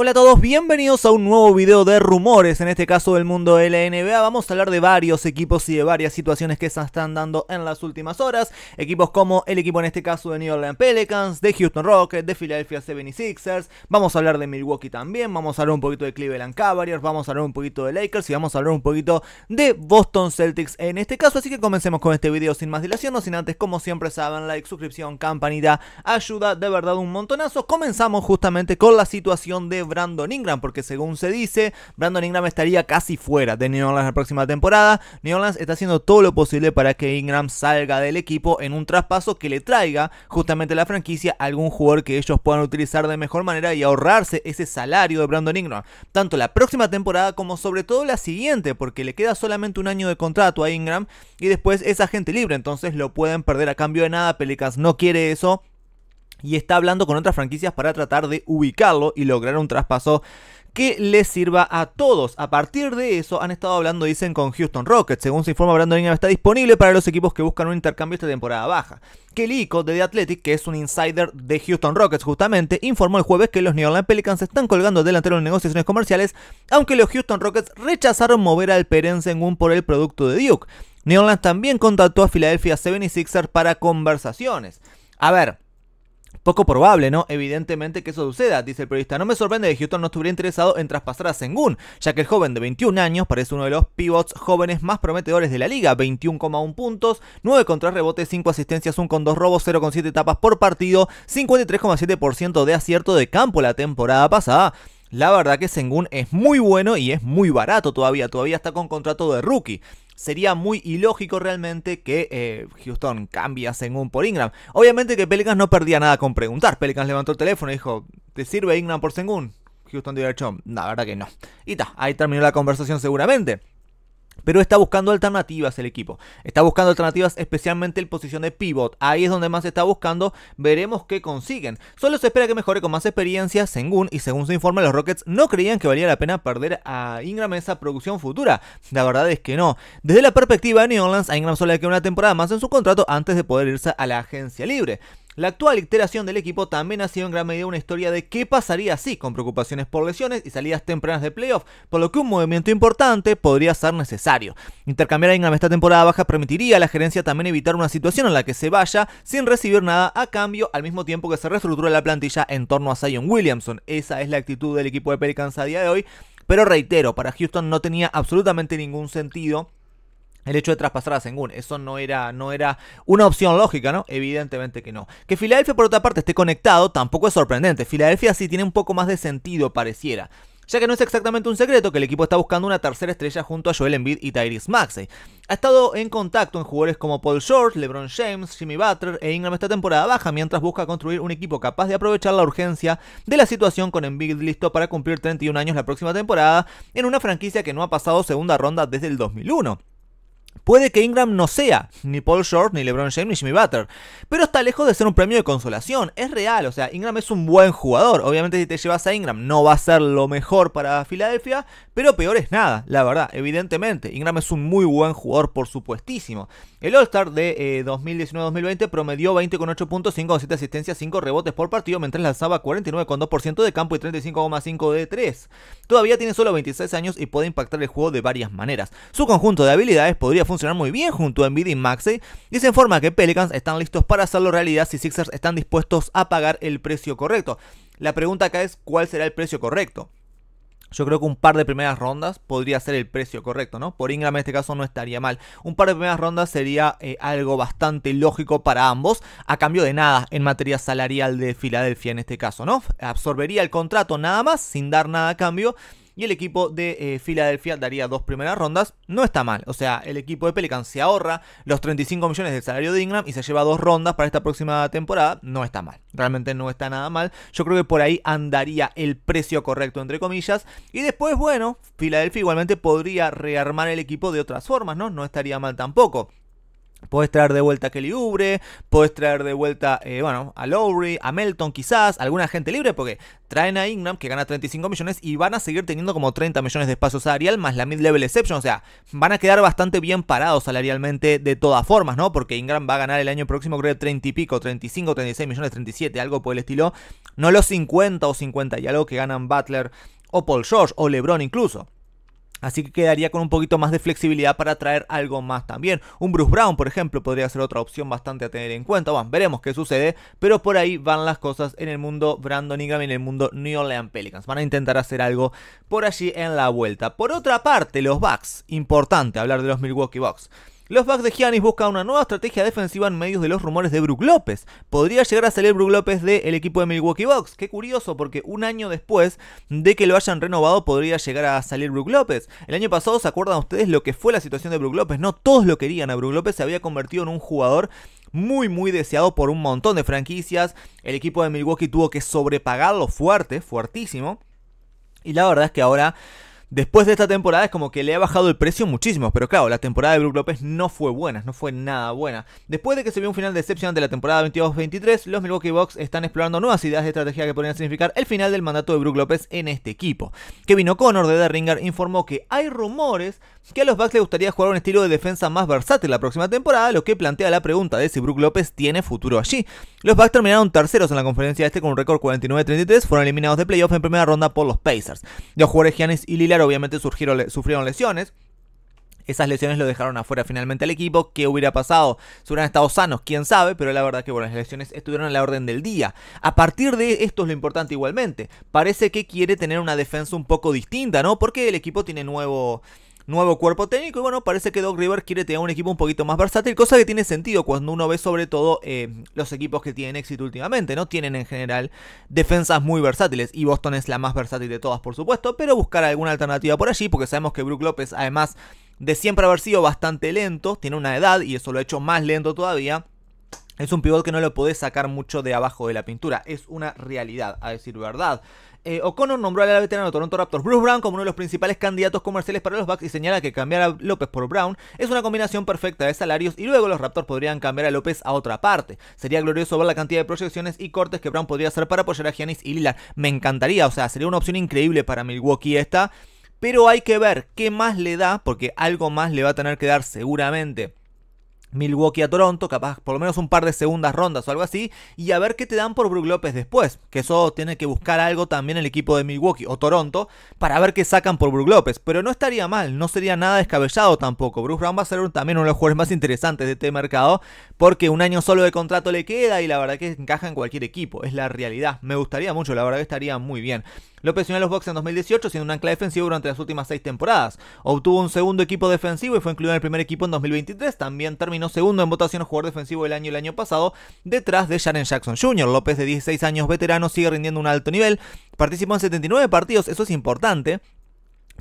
Hola a todos, bienvenidos a un nuevo video de rumores, en este caso del mundo de la NBA. Vamos a hablar de varios equipos y de varias situaciones que se están dando en las últimas horas. Equipos como el equipo en este caso de New Orleans Pelicans, de Houston Rockets, de Philadelphia 76ers. Vamos a hablar de Milwaukee también, vamos a hablar un poquito de Cleveland Cavaliers, vamos a hablar un poquito de Lakers y vamos a hablar un poquito de Boston Celtics en este caso. Así que comencemos con este video sin más dilación, no sin antes, como siempre saben, like, suscripción, campanita, ayuda de verdad un montonazo. Comenzamos justamente con la situación de Brandon Ingram, porque según se dice, Brandon Ingram estaría casi fuera de New Orleans la próxima temporada. New Orleans está haciendo todo lo posible para que Ingram salga del equipo en un traspaso que le traiga justamente la franquicia algún jugador que ellos puedan utilizar de mejor manera y ahorrarse ese salario de Brandon Ingram, tanto la próxima temporada como sobre todo la siguiente, porque le queda solamente un año de contrato a Ingram y después es agente libre, entonces lo pueden perder a cambio de nada, Pelicas no quiere eso y está hablando con otras franquicias para tratar de ubicarlo y lograr un traspaso que les sirva a todos. A partir de eso han estado hablando, dicen, con Houston Rockets. Según se informa, Brandon Ingram está disponible para los equipos que buscan un intercambio esta temporada baja. Kelly Ico de The Athletic, que es un insider de Houston Rockets justamente, informó el jueves que los New Orleans Pelicans están colgando delantero en negociaciones comerciales, aunque los Houston Rockets rechazaron mover al un por el producto de Duke. New Orleans también contactó a Philadelphia 76ers para conversaciones. A ver, poco probable, ¿no? Evidentemente que eso suceda, dice el periodista. No me sorprende que Houston no estuviera interesado en traspasar a Sengun, ya que el joven de 21 años parece uno de los pivots jóvenes más prometedores de la liga. 21,1 puntos, 9 contra rebotes, 5 asistencias, 1 con 2 robos, con 0,7 tapas por partido, 53,7% de acierto de campo la temporada pasada. La verdad que Sengun es muy bueno y es muy barato todavía, todavía está con contrato de rookie sería muy ilógico realmente que eh, Houston cambie a Sengun por Ingram. Obviamente que Pelicans no perdía nada con preguntar. Pelicans levantó el teléfono y dijo, ¿te sirve Ingram por Sengun? Houston de Chom, la verdad que no. Y ta, ahí terminó la conversación seguramente. Pero está buscando alternativas el equipo. Está buscando alternativas especialmente en posición de pivot. Ahí es donde más se está buscando. Veremos qué consiguen. Solo se espera que mejore con más experiencia. Según y según se informa, los Rockets no creían que valía la pena perder a Ingram en esa producción futura. La verdad es que no. Desde la perspectiva de New Orleans, a Ingram solo le queda una temporada más en su contrato antes de poder irse a la agencia libre. La actual iteración del equipo también ha sido en gran medida una historia de qué pasaría si, con preocupaciones por lesiones y salidas tempranas de playoff, por lo que un movimiento importante podría ser necesario. Intercambiar a Ingram esta temporada baja permitiría a la gerencia también evitar una situación en la que se vaya sin recibir nada a cambio, al mismo tiempo que se reestructura la plantilla en torno a Zion Williamson. Esa es la actitud del equipo de Pelicans a día de hoy. Pero reitero, para Houston no tenía absolutamente ningún sentido el hecho de traspasar a Sengun. Eso no era, no era una opción lógica, ¿no? Evidentemente que no. Que Filadelfia, por otra parte, esté conectado tampoco es sorprendente. Filadelfia sí tiene un poco más de sentido, pareciera. Ya que no es exactamente un secreto que el equipo está buscando una tercera estrella junto a Joel Embiid y Tyrese Maxey. Ha estado en contacto en jugadores como Paul George, LeBron James, Jimmy Butler e Ingram esta temporada baja mientras busca construir un equipo capaz de aprovechar la urgencia de la situación con Embiid listo para cumplir 31 años la próxima temporada en una franquicia que no ha pasado segunda ronda desde el 2001. Puede que Ingram no sea ni Paul Short, ni LeBron James, ni Jimmy Butler, pero está lejos de ser un premio de consolación. Es real, o sea, Ingram es un buen jugador. Obviamente, si te llevas a Ingram, no va a ser lo mejor para Filadelfia, pero peor es nada, la verdad, evidentemente. Ingram es un muy buen jugador, por supuestísimo. El All-Star de 2019-2020 eh, promedió 20,8 puntos, 5,7 asistencias, 5 rebotes por partido, mientras lanzaba 49,2% de campo y 35,5 de 3. Todavía tiene solo 26 años y puede impactar el juego de varias maneras. Su conjunto de habilidades podría funcionar muy bien junto a Embiid y Maxey y se informa que Pelicans están listos para hacerlo realidad si Sixers están dispuestos a pagar el precio correcto. La pregunta acá es cuál será el precio correcto. Yo creo que un par de primeras rondas podría ser el precio correcto, ¿no? Por Ingram en este caso no estaría mal. Un par de primeras rondas sería eh, algo bastante lógico para ambos, a cambio de nada en materia salarial de Filadelfia en este caso, ¿no? Absorbería el contrato nada más, sin dar nada a cambio, y el equipo de eh, Filadelfia daría dos primeras rondas. No está mal. O sea, el equipo de Pelican se ahorra los 35 millones del salario de Ingram y se lleva dos rondas para esta próxima temporada. No está mal. Realmente no está nada mal. Yo creo que por ahí andaría el precio correcto, entre comillas. Y después, bueno, Filadelfia igualmente podría rearmar el equipo de otras formas, ¿no? No estaría mal tampoco. Puedes traer de vuelta a Kelly Oubre, puedes traer de vuelta, eh, bueno, a Lowry, a Melton quizás, alguna gente libre, porque traen a Ingram que gana 35 millones y van a seguir teniendo como 30 millones de espacio salarial más la mid-level exception, o sea, van a quedar bastante bien parados salarialmente de todas formas, ¿no? Porque Ingram va a ganar el año próximo creo 30 y pico, 35, 36 millones, 37, algo por el estilo, no los 50 o 50 y algo que ganan Butler o Paul George o LeBron incluso. Así que quedaría con un poquito más de flexibilidad para traer algo más también. Un Bruce Brown, por ejemplo, podría ser otra opción bastante a tener en cuenta. Bueno, veremos qué sucede, pero por ahí van las cosas en el mundo Brandon Ingram y en el mundo New Orleans Pelicans. Van a intentar hacer algo por allí en la vuelta. Por otra parte, los Bucks. Importante hablar de los Milwaukee Bucks. Los Bucks de Giannis buscan una nueva estrategia defensiva en medio de los rumores de Brook López. Podría llegar a salir Brook López del equipo de Milwaukee Bucks. Qué curioso, porque un año después de que lo hayan renovado, podría llegar a salir Brook López. El año pasado, ¿se acuerdan ustedes lo que fue la situación de Brook López? No todos lo querían a Brook López, se había convertido en un jugador muy muy deseado por un montón de franquicias. El equipo de Milwaukee tuvo que sobrepagarlo fuerte, fuertísimo. Y la verdad es que ahora Después de esta temporada es como que le ha bajado el precio muchísimo, pero claro, la temporada de Brook López no fue buena, no fue nada buena. Después de que se vio un final decepcionante de la temporada 22-23, los Milwaukee Bucks están explorando nuevas ideas de estrategia que podrían significar el final del mandato de Brook López en este equipo. Kevin O'Connor de The Ringer informó que hay rumores que a los Bucks les gustaría jugar un estilo de defensa más versátil la próxima temporada, lo que plantea la pregunta de si Brook López tiene futuro allí. Los Bucks terminaron terceros en la conferencia este con un récord 49-33, fueron eliminados de playoff en primera ronda por los Pacers. Los jugadores Giannis y Lilar obviamente sufrieron lesiones. Esas lesiones lo dejaron afuera finalmente al equipo. ¿Qué hubiera pasado? Si hubieran estado sanos, quién sabe, pero la verdad que bueno, las lesiones estuvieron en la orden del día. A partir de esto es lo importante igualmente. Parece que quiere tener una defensa un poco distinta, ¿no? Porque el equipo tiene nuevo nuevo cuerpo técnico. Y bueno, parece que Doug River quiere tener un equipo un poquito más versátil, cosa que tiene sentido cuando uno ve sobre todo eh, los equipos que tienen éxito últimamente, ¿no? Tienen en general defensas muy versátiles y Boston es la más versátil de todas, por supuesto, pero buscar alguna alternativa por allí, porque sabemos que Brook López, además de siempre haber sido bastante lento, tiene una edad y eso lo ha hecho más lento todavía. Es un pivot que no lo puede sacar mucho de abajo de la pintura, es una realidad, a decir verdad. Eh, O'Connor nombró al veterano Toronto Raptors Bruce Brown como uno de los principales candidatos comerciales para los Bucks y señala que cambiar a López por Brown es una combinación perfecta de salarios y luego los Raptors podrían cambiar a López a otra parte. Sería glorioso ver la cantidad de proyecciones y cortes que Brown podría hacer para apoyar a Giannis y Lillard. Me encantaría, o sea, sería una opción increíble para Milwaukee esta. Pero hay que ver qué más le da, porque algo más le va a tener que dar seguramente Milwaukee a Toronto, capaz por lo menos un par de segundas rondas o algo así, y a ver qué te dan por Brook López después, que eso tiene que buscar algo también el equipo de Milwaukee o Toronto para ver qué sacan por Brook López, pero no estaría mal, no sería nada descabellado tampoco. Bruce Brown va a ser también uno de los jugadores más interesantes de este mercado, porque un año solo de contrato le queda y la verdad que encaja en cualquier equipo, es la realidad. Me gustaría mucho, la verdad que estaría muy bien. López unió a los box en 2018 siendo un ancla defensivo durante las últimas seis temporadas. Obtuvo un segundo equipo defensivo y fue incluido en el primer equipo en 2023. También terminó segundo en votación jugador defensivo del año el año pasado, detrás de Sharon Jackson Jr. López, de 16 años veterano, sigue rindiendo un alto nivel. Participó en 79 partidos, eso es importante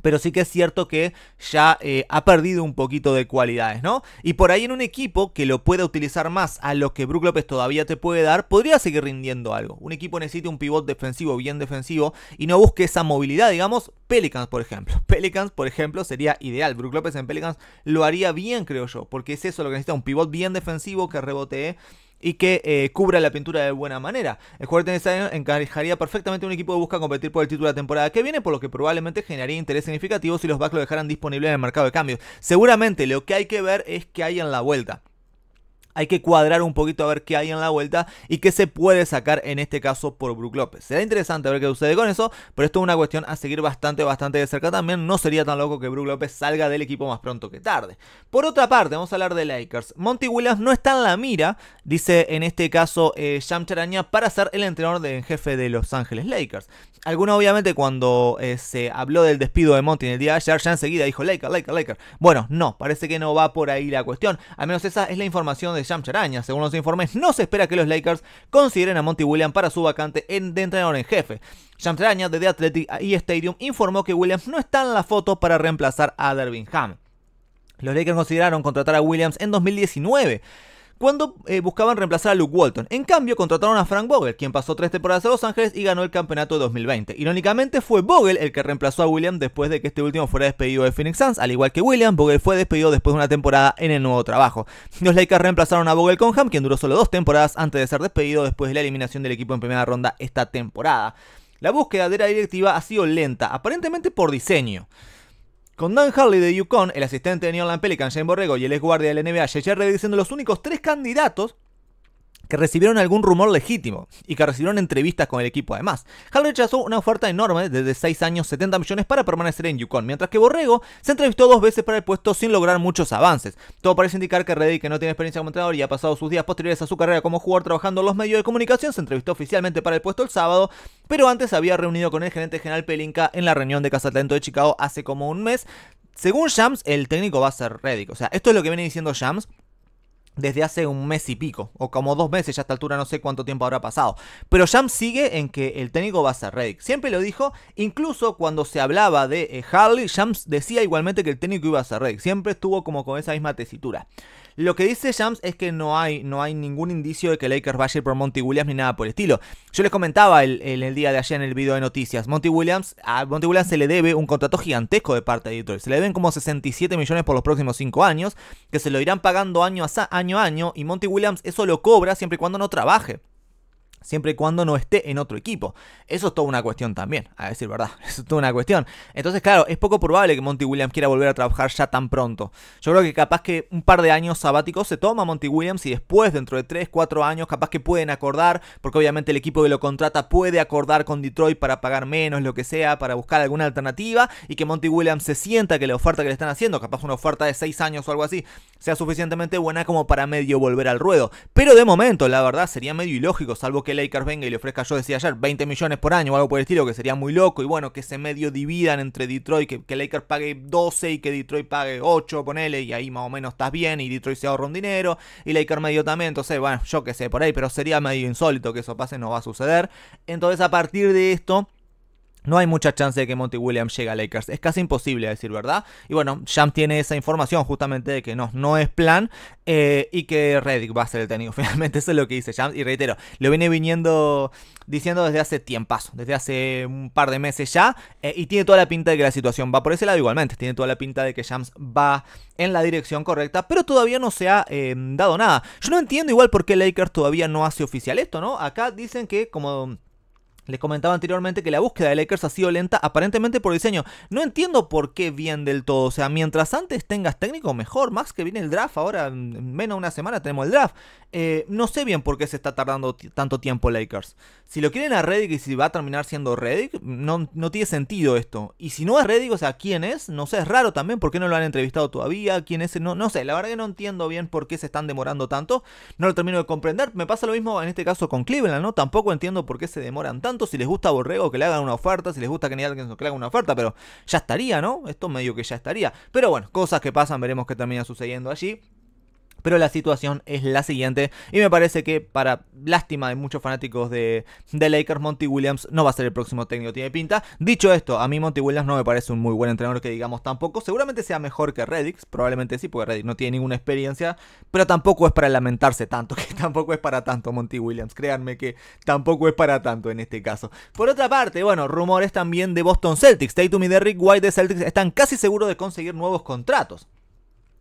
pero sí que es cierto que ya eh, ha perdido un poquito de cualidades, ¿no? Y por ahí en un equipo que lo pueda utilizar más a lo que Brook López todavía te puede dar, podría seguir rindiendo algo. Un equipo necesita un pivot defensivo, bien defensivo, y no busque esa movilidad, digamos, Pelicans, por ejemplo. Pelicans, por ejemplo, sería ideal. Brook López en Pelicans lo haría bien, creo yo, porque es eso lo que necesita, un pivot bien defensivo que rebotee y que eh, cubra la pintura de buena manera. El jugador de año encajaría perfectamente un equipo que busca competir por el título de la temporada que viene, por lo que probablemente generaría interés significativo si los backs lo dejaran disponible en el mercado de cambios. Seguramente lo que hay que ver es que hayan en la vuelta hay que cuadrar un poquito a ver qué hay en la vuelta y qué se puede sacar en este caso por Brook López. Será interesante ver qué sucede con eso, pero esto es una cuestión a seguir bastante, bastante de cerca también. No sería tan loco que Brook López salga del equipo más pronto que tarde. Por otra parte, vamos a hablar de Lakers. Monty Williams no está en la mira, dice en este caso eh, Sham para ser el entrenador de, en jefe de Los Ángeles Lakers. Alguno obviamente cuando eh, se habló del despido de Monty en el día de ayer, ya enseguida dijo Lakers, Lakers, Lakers. Bueno, no, parece que no va por ahí la cuestión. Al menos esa es la información de Sham Charaña. Según los informes, no se espera que los Lakers consideren a Monty Williams para su vacante en, de entrenador en jefe. Sham de The Athletic y Stadium informó que Williams no está en la foto para reemplazar a Ham. Los Lakers consideraron contratar a Williams en 2019, cuando eh, buscaban reemplazar a Luke Walton. En cambio, contrataron a Frank Vogel, quien pasó tres temporadas a Los Ángeles y ganó el campeonato de 2020. Irónicamente, fue Vogel el que reemplazó a William después de que este último fuera despedido de Phoenix Suns. Al igual que William, Vogel fue despedido después de una temporada en el nuevo trabajo. Los Lakers reemplazaron a Vogel con Ham, quien duró solo dos temporadas antes de ser despedido después de la eliminación del equipo en primera ronda esta temporada. La búsqueda de la directiva ha sido lenta, aparentemente por diseño. Con Dan Harley de Yukon, el asistente de New Orleans Pelicans, Borrego y el ex guardia del NBA, J.J. siendo los únicos tres candidatos que recibieron algún rumor legítimo y que recibieron entrevistas con el equipo además. Hall rechazó una oferta enorme desde 6 años 70 millones para permanecer en Yukon, mientras que Borrego se entrevistó dos veces para el puesto sin lograr muchos avances. Todo parece indicar que Reddick que no tiene experiencia como entrenador y ha pasado sus días posteriores a su carrera como jugador trabajando en los medios de comunicación, se entrevistó oficialmente para el puesto el sábado, pero antes había reunido con el gerente general Pelinka en la reunión de Casa Atlántico de Chicago hace como un mes. Según Shams, el técnico va a ser Reddick. O sea, esto es lo que viene diciendo Shams desde hace un mes y pico, o como dos meses, ya a esta altura no sé cuánto tiempo habrá pasado. Pero Jams sigue en que el técnico va a ser Reddick. Siempre lo dijo, incluso cuando se hablaba de eh, Harley, Jams decía igualmente que el técnico iba a ser Reddick. Siempre estuvo como con esa misma tesitura. Lo que dice Shams es que no hay, no hay ningún indicio de que Lakers vaya por Monty Williams ni nada por el estilo. Yo les comentaba el, día de ayer en el video de noticias, Monty Williams, a Monty Williams se le debe un contrato gigantesco de parte de Detroit. Se le deben como 67 millones por los próximos 5 años, que se lo irán pagando año a año, a año y Monty Williams eso lo cobra siempre y cuando no trabaje siempre y cuando no esté en otro equipo. Eso es toda una cuestión también, a decir verdad, es toda una cuestión. Entonces, claro, es poco probable que Monty Williams quiera volver a trabajar ya tan pronto. Yo creo que capaz que un par de años sabáticos se toma Monty Williams y después, dentro de 3, 4 años, capaz que pueden acordar, porque obviamente el equipo que lo contrata puede acordar con Detroit para pagar menos, lo que sea, para buscar alguna alternativa y que Monty Williams se sienta que la oferta que le están haciendo, capaz una oferta de 6 años o algo así, sea suficientemente buena como para medio volver al ruedo. Pero de momento, la verdad, sería medio ilógico, salvo que que Lakers venga y le ofrezca, yo decía ayer, 20 millones por año o algo por el estilo, que sería muy loco. Y bueno, que ese medio dividan entre Detroit, que, que Lakers pague 12 y que Detroit pague 8, ponele, y ahí más o menos estás bien. Y Detroit se ahorra un dinero, y Lakers medio también. Entonces, bueno, yo qué sé, por ahí, pero sería medio insólito que eso pase, no va a suceder. Entonces, a partir de esto no hay mucha chance de que Monty Williams llegue a Lakers. Es casi imposible decir verdad. Y bueno, Shams tiene esa información justamente de que no, no es plan. Eh, y que Reddick va a ser el técnico. Finalmente, eso es lo que dice Shams. Y reitero, lo viene viniendo diciendo desde hace tiempazo, desde hace un par de meses ya. Eh, y tiene toda la pinta de que la situación va por ese lado igualmente. Tiene toda la pinta de que Shams va en la dirección correcta. Pero todavía no se ha em, dado nada. Yo no entiendo igual por qué Lakers todavía no hace oficial esto, ¿no? Acá dicen que como les comentaba anteriormente que la búsqueda de Lakers ha sido lenta aparentemente por diseño. No entiendo por qué bien del todo. O sea, mientras antes tengas técnico, mejor. Más que viene el draft, ahora en menos de una semana tenemos el draft. Eh, no sé bien por qué se está tardando tanto tiempo Lakers. Si lo quieren a Reddick y si va a terminar siendo Reddick, no, tiene sentido esto. Y si no es Reddick, o sea, ¿quién es? No sé, es raro también por qué no lo han entrevistado todavía. ¿Quién es? No, no sé, la verdad que no entiendo bien por qué se están demorando tanto. No lo termino de comprender. Me pasa lo mismo en este caso con Cleveland, ¿no? Tampoco entiendo por qué se demoran tanto si les gusta Borrego que le hagan una oferta, si les gusta Kenny Atkinson que le hagan una oferta, pero ya estaría, ¿no? Esto medio que ya estaría. Pero bueno, cosas que pasan, veremos qué termina sucediendo allí. Pero la situación es la siguiente y me parece que para lástima de muchos fanáticos de, de, Lakers, Monty Williams no va a ser el próximo técnico, tiene pinta. Dicho esto, a mí Monty Williams no me parece un muy buen entrenador que digamos tampoco. Seguramente sea mejor que Reddick, probablemente sí, porque Reddick no tiene ninguna experiencia, pero tampoco es para lamentarse tanto, que tampoco es para tanto Monty Williams, créanme que tampoco es para tanto en este caso. Por otra parte, bueno, rumores también de Boston Celtics. Tatum y Derrick White de Celtics están casi seguros de conseguir nuevos contratos.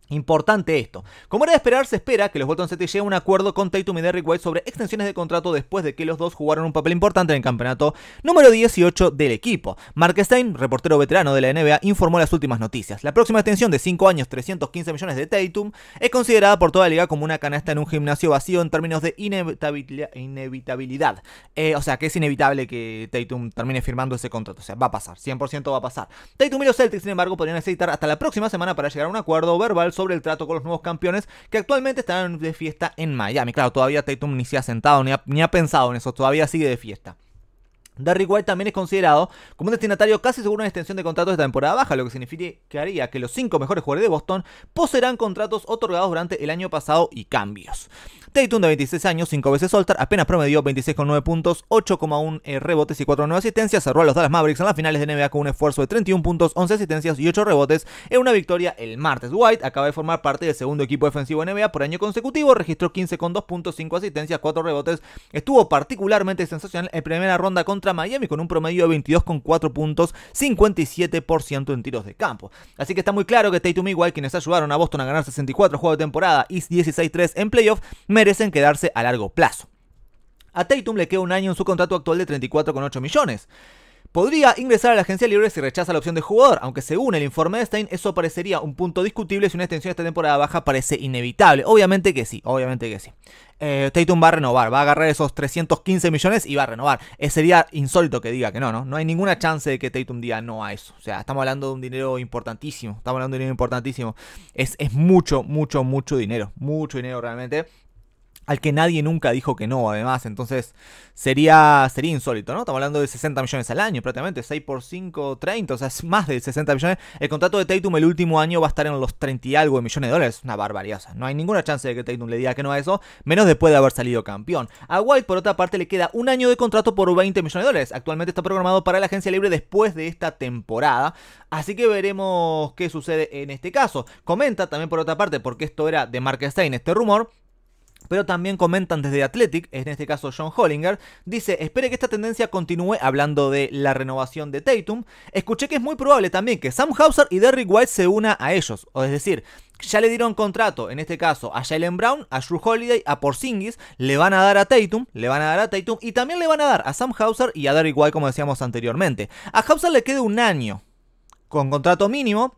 Importante esto. Como era de esperar, se espera que los Bolton Celtics lleguen a un acuerdo con Tatum y Derrick White sobre extensiones de contrato después de que los dos jugaron un papel importante en el campeonato número 18 del equipo. Mark Stein, reportero veterano de la NBA, informó las últimas noticias. La próxima extensión de 5 años, 315 millones de Tatum, es considerada por toda la liga como una canasta en un gimnasio vacío en términos de inevitabilidad. Eh, o sea, que es inevitable que Tatum termine firmando ese contrato. O sea, va a pasar, 100% va a pasar. Tatum y los Celtics, sin embargo, podrían necesitar hasta la próxima semana para llegar a un acuerdo verbal sobre el trato con los nuevos campeones que actualmente están de fiesta en Miami. Claro, todavía Tatum ni se ha sentado ni ha, ni ha pensado en eso, todavía sigue de fiesta. Darryl White también es considerado como un destinatario casi seguro una extensión de contratos de temporada baja, lo que significa que haría que los cinco mejores jugadores de Boston poseerán contratos otorgados durante el año pasado y cambios. Tatum, de 26 años, 5 veces soltar apenas promedió 26,9 puntos, 8,1 eh, rebotes y 4,9 asistencias. Cerró a los Dallas Mavericks en las finales de NBA con un esfuerzo de 31 puntos, 11 asistencias y 8 rebotes en una victoria el martes. White acaba de formar parte del segundo equipo defensivo de NBA por año consecutivo, registró 15,2 puntos, 5 asistencias, 4 rebotes. Estuvo particularmente sensacional en primera ronda contra a Miami con un promedio de 22,4 puntos, 57% en tiros de campo. Así que está muy claro que Tatum y quienes ayudaron a Boston a ganar 64 juegos de temporada y 16-3 en playoff, merecen quedarse a largo plazo. A Tatum le queda un año en su contrato actual de 34,8 millones podría ingresar a la agencia libre si rechaza la opción de jugador, aunque según el informe de Stein eso parecería un punto discutible si una extensión de esta temporada baja parece inevitable. Obviamente que sí, obviamente que sí. Eh, Tatum va a renovar, va a agarrar esos 315 millones y va a renovar. Eh, sería insólito que diga que no, ¿no? No hay ninguna chance de que Tatum diga no a eso. O sea, estamos hablando de un dinero importantísimo, estamos hablando de un dinero importantísimo. Es, es mucho, mucho, mucho dinero, mucho dinero realmente al que nadie nunca dijo que no, además. Entonces sería, sería insólito, ¿no? Estamos hablando de 60 millones al año, prácticamente. 6 por 5, 30, o sea, es más de 60 millones. El contrato de Tatum el último año va a estar en los 30 y algo de millones de dólares. Una barbaridad. no hay ninguna chance de que Tatum le diga que no a eso, menos después de haber salido campeón. A White, por otra parte, le queda un año de contrato por 20 millones de dólares. Actualmente está programado para la agencia libre después de esta temporada. Así que veremos qué sucede en este caso. Comenta también, por otra parte, porque esto era de Mark Stein, este rumor pero también comentan desde Athletic, en este caso John Hollinger, dice, espere que esta tendencia continúe hablando de la renovación de Tatum. Escuché que es muy probable también que Sam Hauser y Derrick White se una a ellos. O es decir, ya le dieron contrato, en este caso, a Jalen Brown, a Drew Holiday, a Porzingis, le van a dar a Tatum, le van a dar a Tatum y también le van a dar a Sam Hauser y a Derrick White como decíamos anteriormente. A Hauser le queda un año con contrato mínimo,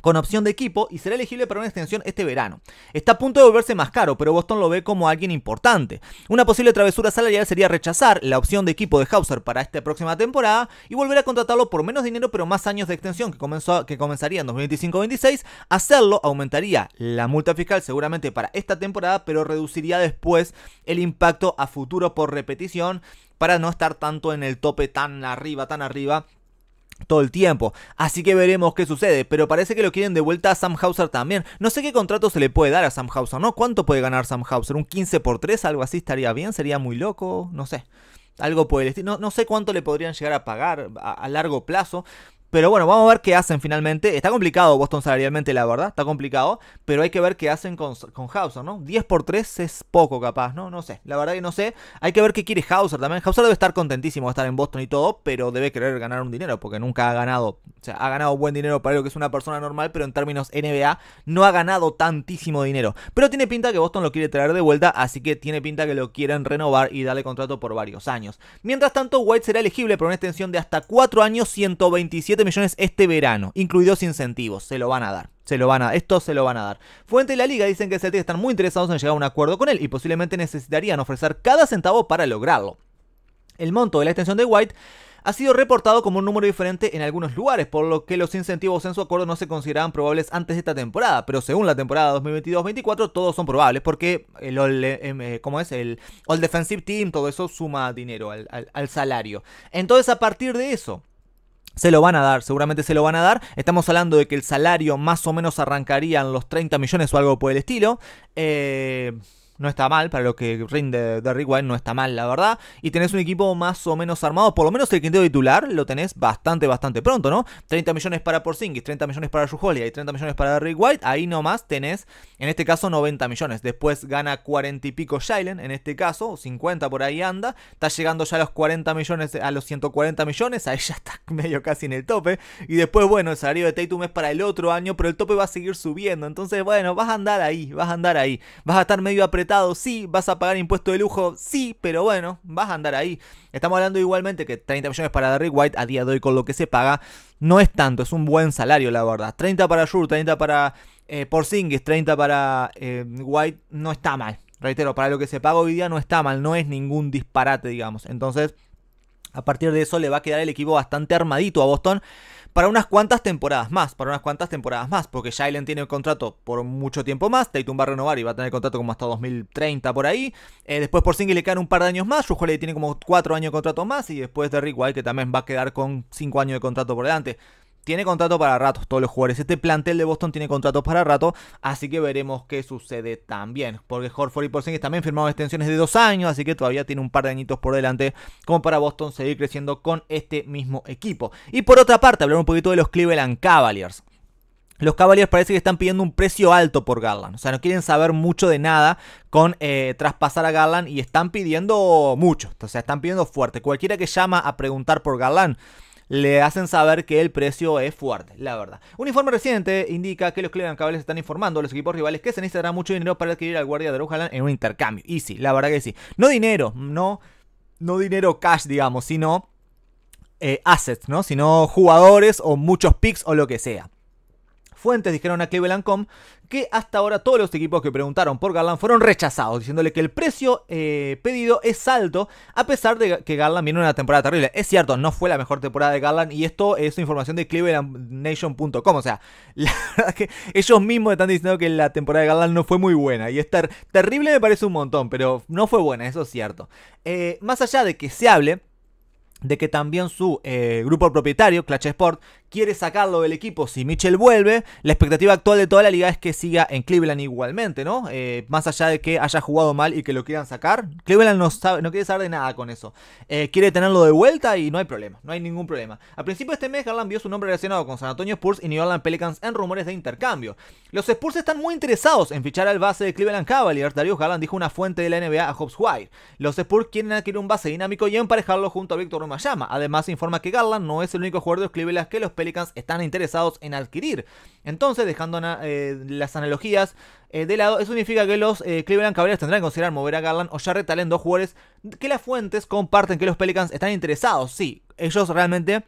con opción de equipo y será elegible para una extensión este verano. Está a punto de volverse más caro, pero Boston lo ve como alguien importante. Una posible travesura salarial sería rechazar la opción de equipo de Hauser para esta próxima temporada y volver a contratarlo por menos dinero pero más años de extensión que, comenzaría en 2025-26. Hacerlo aumentaría la multa fiscal seguramente para esta temporada, pero reduciría después el impacto a futuro por repetición para no estar tanto en el tope tan arriba, tan arriba todo el tiempo. Así que veremos qué sucede. Pero parece que lo quieren de vuelta a Sam Hauser también. No sé qué contrato se le puede dar a Sam Hauser, ¿no? ¿Cuánto puede ganar Sam Hauser? ¿Un 15 por 3? ¿Algo así estaría bien? ¿Sería muy loco? No sé algo por el No, sé cuánto le podrían llegar a pagar a, largo plazo, pero bueno, vamos a ver qué hacen finalmente. Está complicado Boston salarialmente, la verdad. Está complicado. Pero hay que ver qué hacen con, Hauser, ¿no? 10 por 3 es poco capaz, ¿no? No sé. La verdad que no sé. Hay que ver qué quiere Hauser también. Hauser debe estar contentísimo de estar en Boston y todo. Pero debe querer ganar un dinero. Porque nunca ha ganado. O sea, ha ganado buen dinero para lo que es una persona normal. Pero en términos NBA no ha ganado tantísimo dinero. Pero tiene pinta que Boston lo quiere traer de vuelta. Así que tiene pinta que lo quieren renovar y darle contrato por varios años. Mientras tanto, White será elegible por una extensión de hasta 4 años, 127 millones este verano, incluidos incentivos, se lo van a dar. Se lo van a, esto se lo van a dar. Fuente y la liga dicen que Celtic están muy interesados en llegar a un acuerdo con él y posiblemente necesitarían ofrecer cada centavo para lograrlo. El monto de la extensión de White ha sido reportado como un número diferente en algunos lugares, por lo que los incentivos en su acuerdo no se consideraban probables antes de esta temporada, pero según la temporada 2022-24 todos son probables porque el all, em, eh, es? el Defensive Team, todo eso suma dinero al salario. Entonces a partir de eso, se lo van a dar, seguramente se lo van a dar. Estamos hablando de que el salario más o menos arrancaría en los 30 millones o algo por el estilo. Eh, no está mal, para lo que rinde de White no está mal, la verdad. Y tenés un equipo más o menos armado, por lo menos el quinteto titular lo tenés bastante, bastante pronto, ¿no? 30 millones para Porzingis, 30 millones para Jujolia y 30 millones para Derrick White, ahí nomás tenés, en este caso, 90 millones. Después gana 40 y pico Shailen en este caso, 50 por ahí anda, está llegando ya a los 40 millones, a los 140 millones, ahí ya está medio casi en el tope. Y después, bueno, el salario de Tatum es para el otro año, pero el tope va a seguir subiendo, entonces, bueno, vas a andar ahí, vas a andar ahí, vas a estar medio apretado si sí, vas a pagar impuesto de lujo, sí, pero bueno, vas a andar ahí. Estamos hablando igualmente que 30 millones para Derrick White a día de hoy con lo que se paga no es tanto, es un buen salario la verdad. 30 para shur 30 para eh, Porzingis, 30 para eh, White, no está mal. Reitero, para lo que se paga hoy día no está mal, no es ningún disparate, digamos. Entonces, a partir de eso le va a quedar el equipo bastante armadito a Boston para unas cuantas temporadas más, para unas cuantas temporadas más, porque Jalen tiene el contrato por mucho tiempo más, Tatum va a renovar y va a tener el contrato como hasta 2030 por ahí, eh, después por Single le quedan un par de años más, Jujole tiene como Cuatro años de contrato más y después de Rick White que también va a quedar con 5 años de contrato por delante tiene contrato para ratos todos los jugadores. Este plantel de Boston tiene contratos para rato, así que veremos qué sucede también. Porque Horford y Porzingis también firmaron extensiones de dos años, así que todavía tiene un par de añitos por delante como para Boston seguir creciendo con este mismo equipo. Y por otra parte, hablar un poquito de los Cleveland Cavaliers. Los Cavaliers parece que están pidiendo un precio alto por Garland. O sea, no quieren saber mucho de nada con eh, traspasar a Garland y están pidiendo mucho. O sea, están pidiendo fuerte. Cualquiera que llama a preguntar por Garland le hacen saber que el precio es fuerte, la verdad. Un informe reciente indica que los Cleveland Cavaliers están informando a los equipos rivales que se necesitará mucho dinero para adquirir al guardia de Drew en un intercambio. Y sí, la verdad que sí. No dinero, no, no dinero cash, digamos, sino eh, assets, ¿no? Sino jugadores o muchos picks o lo que sea. Fuentes dijeron a Cleveland.com que hasta ahora todos los equipos que preguntaron por Garland fueron rechazados, diciéndole que el precio eh, pedido es alto, a pesar de que Garland en una temporada terrible. Es cierto, no fue la mejor temporada de Garland y esto es información de ClevelandNation.com. O sea, la verdad que ellos mismos están diciendo que la temporada de Garland no fue muy buena. Y es terrible me parece un montón, pero no fue buena, eso es cierto. Eh, más allá de que se hable de que también su eh, grupo propietario, Clutch Sport, quiere sacarlo del equipo si Mitchell vuelve. La expectativa actual de toda la liga es que siga en Cleveland igualmente, ¿no? Eh, más allá de que haya jugado mal y que lo quieran sacar. Cleveland no, sabe, no quiere saber de nada con eso. Eh, quiere tenerlo de vuelta y no hay problema, no hay ningún problema. al principio de este mes, Garland vio su nombre relacionado con San Antonio Spurs y New Orleans Pelicans en rumores de intercambio. Los Spurs están muy interesados en fichar al base de Cleveland Cavaliers, Darius Garland dijo una fuente de la NBA a Hobbs White. Los Spurs quieren adquirir un base dinámico y emparejarlo junto a Víctor Romayama. Además, informa que Garland no es el único jugador de los Cleveland que los Pelicans están interesados en adquirir. Entonces, dejando eh, las analogías eh, de lado, eso significa que los eh, Cleveland Cavaliers tendrán que considerar mover a Garland o Jarrett Allen, dos jugadores que las fuentes comparten que los Pelicans están interesados. Sí, ellos realmente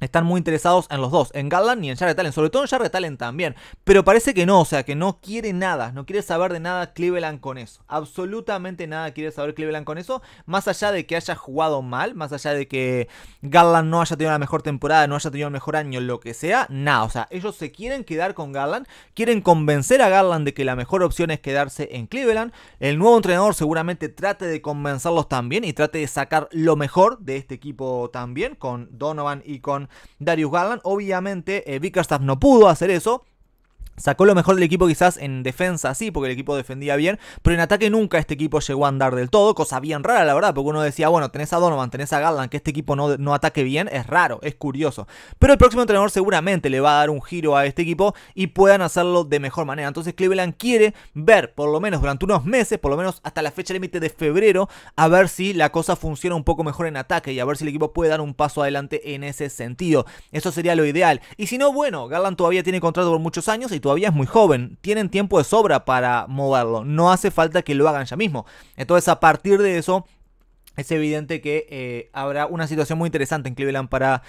están muy interesados en los dos, en Garland y en Jared sobre todo en Jared también, pero parece que no, o sea, que no quiere nada, no quiere saber de nada Cleveland con eso, absolutamente nada quiere saber Cleveland con eso, más allá de que haya jugado mal, más allá de que Garland no haya tenido la mejor temporada, no haya tenido el mejor año, lo que sea, nada, o sea, ellos se quieren quedar con Garland, quieren convencer a Garland de que la mejor opción es quedarse en Cleveland, el nuevo entrenador seguramente trate de convencerlos también y trate de sacar lo mejor de este equipo también, con Donovan y con Darius Garland. Obviamente, eh, no pudo hacer eso. Sacó lo mejor del equipo quizás en defensa, sí, porque el equipo defendía bien, pero en ataque nunca este equipo llegó a andar del todo, cosa bien rara la verdad, porque uno decía, bueno, tenés a Donovan, tenés a Garland, que este equipo no, no ataque bien, es raro, es curioso. Pero el próximo entrenador seguramente le va a dar un giro a este equipo y puedan hacerlo de mejor manera. Entonces Cleveland quiere ver, por lo menos durante unos meses, por lo menos hasta la fecha límite de febrero, a ver si la cosa funciona un poco mejor en ataque y a ver si el equipo puede dar un paso adelante en ese sentido. Eso sería lo ideal. Y si no, bueno, Garland todavía tiene contrato por muchos años y todavía todavía es muy joven, tienen tiempo de sobra para moverlo, no hace falta que lo hagan ya mismo. Entonces a partir de eso es evidente que eh, habrá una situación muy interesante en Cleveland para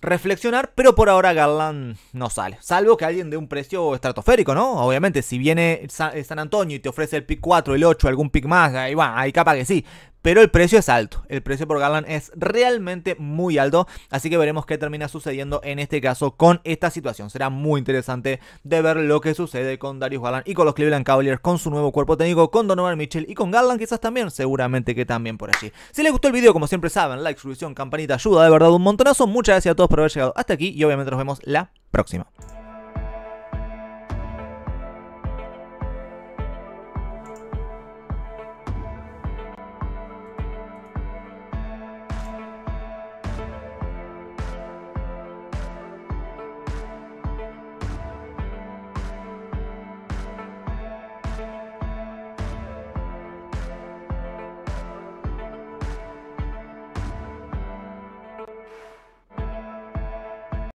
reflexionar, pero por ahora Garland no sale. Salvo que alguien dé un precio estratosférico, ¿no? Obviamente, si viene San Antonio y te ofrece el pick 4, el 8, algún pick más, ahí va, ahí capaz que sí pero el precio es alto. El precio por Garland es realmente muy alto, así que veremos qué termina sucediendo en este caso con esta situación. Será muy interesante de ver lo que sucede con Darius Garland y con los Cleveland Cavaliers, con su nuevo cuerpo técnico, con Donovan Mitchell y con Garland quizás también, seguramente que también por allí. Si les gustó el video, como siempre saben, like, suscripción, campanita, ayuda de verdad un montonazo. Muchas gracias a todos por haber llegado hasta aquí y obviamente nos vemos la próxima.